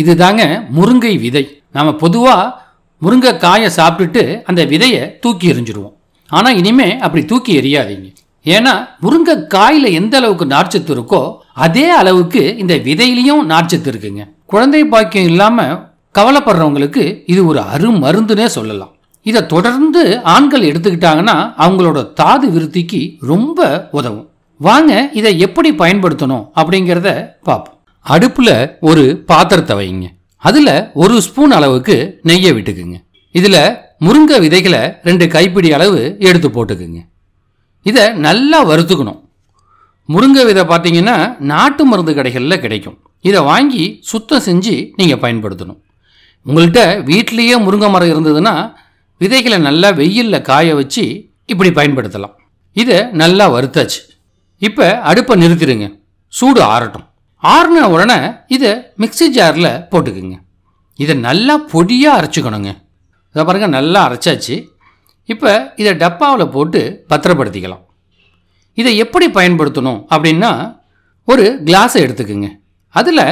இது தாங்க முருங்கை விதை நாம் பொதுவாக முருங்கைக்காயை சாப்பிட்டுட்டு அந்த விதையை தூக்கி எறிஞ்சிடுவோம் ஆனால் இனிமே அப்படி தூக்கி எறியாதீங்க ஏன்னா முருங்கைக்காயில் எந்த அளவுக்கு நார்ச்சத்து இருக்கோ அதே அளவுக்கு இந்த விதையிலையும் நார்ச்சத்து இருக்குங்க குழந்தை பாக்கியம் இல்லாமல் கவலைப்படுறவங்களுக்கு இது ஒரு அருமருந்துனே சொல்லலாம் இதை தொடர்ந்து ஆண்கள் எடுத்துக்கிட்டாங்கன்னா அவங்களோட தாது விருத்திக்கு ரொம்ப உதவும் வாங்க இதை எப்படி பயன்படுத்தணும் அப்படிங்கிறத பார்ப்போம் அடுப்பில் ஒரு பாத்திரத்தை வைங்க அதில் ஒரு ஸ்பூன் அளவுக்கு நெய்யை விட்டுக்குங்க இதில் முருங்கை விதைகளை ரெண்டு கைப்பிடி அளவு எடுத்து போட்டுக்குங்க இதை நல்லா வறுத்துக்கணும் முருங்கை விதை பார்த்தீங்கன்னா நாட்டு மருந்து கடைகளில் கிடைக்கும் இதை வாங்கி சுத்தம் செஞ்சு நீங்கள் பயன்படுத்தணும் உங்கள்கிட்ட வீட்டிலேயே முருங்கை மரம் இருந்ததுன்னா விதைகளை நல்லா வெயிலில் காய வச்சு இப்படி பயன்படுத்தலாம் இதை நல்லா வறுத்தாச்சு இப்போ அடுப்பை நிறுத்திடுங்க சூடு ஆறட்டும் ஆறுன உடனே இதை மிக்சி ஜாரில் போட்டுக்குங்க இதை நல்லா பொடியாக அரைச்சிக்கணுங்க இதை பாருங்கள் நல்லா அரைச்சாச்சு இப்போ இதை டப்பாவில் போட்டு பத்திரப்படுத்திக்கலாம் இதை எப்படி பயன்படுத்தணும் அப்படின்னா ஒரு கிளாஸை எடுத்துக்குங்க அதில்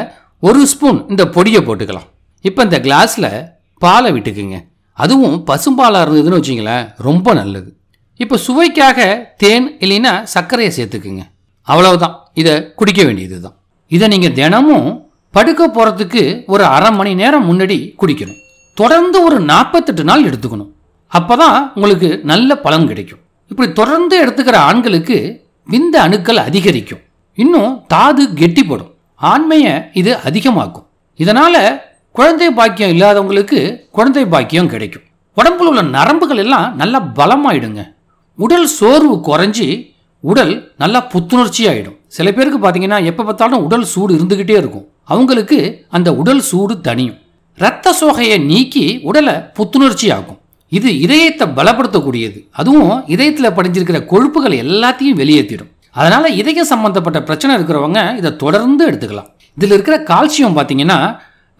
ஒரு ஸ்பூன் இந்த பொடியை போட்டுக்கலாம் இப்போ இந்த கிளாஸில் பாலை விட்டுக்குங்க அதுவும் பசும்பாலாக இருந்ததுன்னு வச்சிங்களேன் ரொம்ப நல்லது இப்போ சுவைக்காக தேன் இல்லைன்னா சர்க்கரையை சேர்த்துக்குங்க அவ்வளவுதான் இதை குடிக்க வேண்டியது தான் இதை நீங்கள் தினமும் படுக்க போகிறதுக்கு ஒரு அரை மணி நேரம் முன்னாடி குடிக்கணும் தொடர்ந்து ஒரு நாற்பத்தெட்டு நாள் எடுத்துக்கணும் அப்போ தான் உங்களுக்கு நல்ல பலன் கிடைக்கும் இப்படி தொடர்ந்து எடுத்துக்கிற ஆண்களுக்கு விந்த அணுக்கள் அதிகரிக்கும் இன்னும் தாது கெட்டிப்படும் ஆண்மையை இது அதிகமாக்கும் இதனால் குழந்தை பாக்கியம் இல்லாதவங்களுக்கு குழந்தை பாக்கியம் கிடைக்கும் உடம்புல உள்ள நரம்புகள் எல்லாம் நல்லா பலமாயிடுங்க உடல் சோர்வு குறைஞ்சி உடல் நல்லா புத்துணர்ச்சி ஆகிடும் சில பேருக்கு பார்த்தீங்கன்னா எப்போ பார்த்தாலும் உடல் சூடு இருந்துக்கிட்டே இருக்கும் அவங்களுக்கு அந்த உடல் சூடு தனியும் இரத்த சோகையை நீக்கி உடலை புத்துணர்ச்சி ஆகும் இது இதயத்தை பலப்படுத்தக்கூடியது அதுவும் இதயத்தில் படிஞ்சிருக்கிற கொழுப்புகள் எல்லாத்தையும் வெளியேற்றிடும் அதனால் இதயம் சம்மந்தப்பட்ட பிரச்சனை இருக்கிறவங்க இதை தொடர்ந்து எடுத்துக்கலாம் இதில் இருக்கிற கால்சியம் பார்த்தீங்கன்னா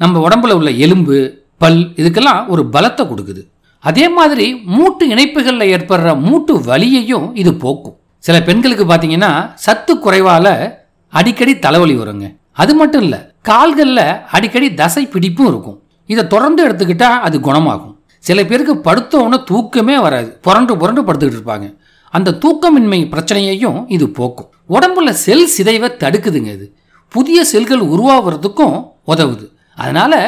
நம்ம உடம்புல உள்ள எலும்பு பல் இதுக்கெல்லாம் ஒரு பலத்தை கொடுக்குது அதே மாதிரி மூட்டு இணைப்புகளில் ஏற்படுற மூட்டு வலியையும் இது போக்கும் சில பெண்களுக்கு பார்த்தீங்கன்னா சத்து குறைவால் அடிக்கடி தலைவலி வருங்க அது மட்டும் இல்லை கால்களில் அடிக்கடி தசை பிடிப்பும் இருக்கும் இதை தொடர்ந்து எடுத்துக்கிட்டால் அது குணமாகும் சில பேருக்கு படுத்தோன்னு தூக்கமே வராது புரண்டு புரண்டு படுத்துக்கிட்டு இருப்பாங்க அந்த தூக்கமின்மை பிரச்சனையையும் இது போக்கும் உடம்புல செல் சிதைவை தடுக்குதுங்க இது புதிய செல்கள் உருவாகிறதுக்கும் உதவுது அதனால்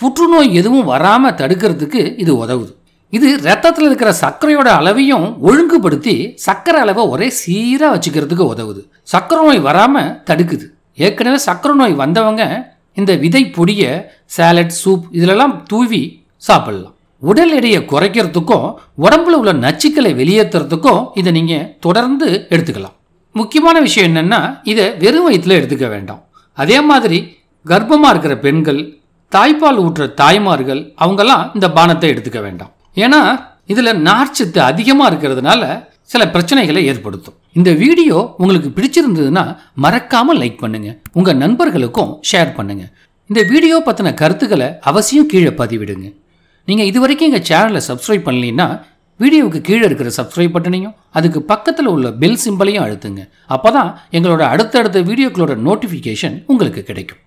புற்றுநோய் எதுவும் வராமல் தடுக்கிறதுக்கு இது உதவுது இது ரத்தத்தில் இருக்கிற சர்க்கரையோட அளவையும் ஒழுங்குபடுத்தி சர்க்கரை அளவை ஒரே சீராக வச்சுக்கிறதுக்கு உதவுது சர்க்கரை நோய் வராமல் தடுக்குது ஏற்கனவே சர்க்கரை நோய் வந்தவங்க இந்த விதை பொடியை சேலட் சூப் இதிலெல்லாம் தூவி சாப்பிடலாம் உடல் எடையை குறைக்கிறதுக்கும் உடம்புல உள்ள நச்சுக்களை வெளியேற்றுறதுக்கும் இதை நீங்கள் தொடர்ந்து எடுத்துக்கலாம் முக்கியமான விஷயம் என்னென்னா இதை வெறும் வயிற்றில் எடுத்துக்க வேண்டாம் அதே மாதிரி கர்ப்பமாக இருக்கிற பெண்கள் தாய்ப்பால் ஊற்றுற தாய்மார்கள் அவங்கெல்லாம் இந்த பானத்தை எடுத்துக்க வேண்டாம் ஏன்னா இதில் நார்ச்சத்து அதிகமாக இருக்கிறதுனால சில பிரச்சனைகளை ஏற்படுத்தும் இந்த வீடியோ உங்களுக்கு பிடிச்சிருந்ததுன்னா மறக்காமல் லைக் பண்ணுங்கள் உங்கள் நண்பர்களுக்கும் ஷேர் பண்ணுங்கள் இந்த வீடியோ பற்றின கருத்துக்களை அவசியம் கீழே பதிவிடுங்க நீங்கள் இது வரைக்கும் எங்கள் சேனலை சப்ஸ்கிரைப் பண்ணலீன்னா வீடியோவுக்கு கீழே இருக்கிற சப்ஸ்கிரைப் பட்டனையும் அதுக்கு பக்கத்தில் உள்ள பெல் சிம்பலையும் அழுத்துங்க அப்போ தான் எங்களோட அடுத்தடுத்த வீடியோக்களோட நோட்டிஃபிகேஷன் உங்களுக்கு கிடைக்கும்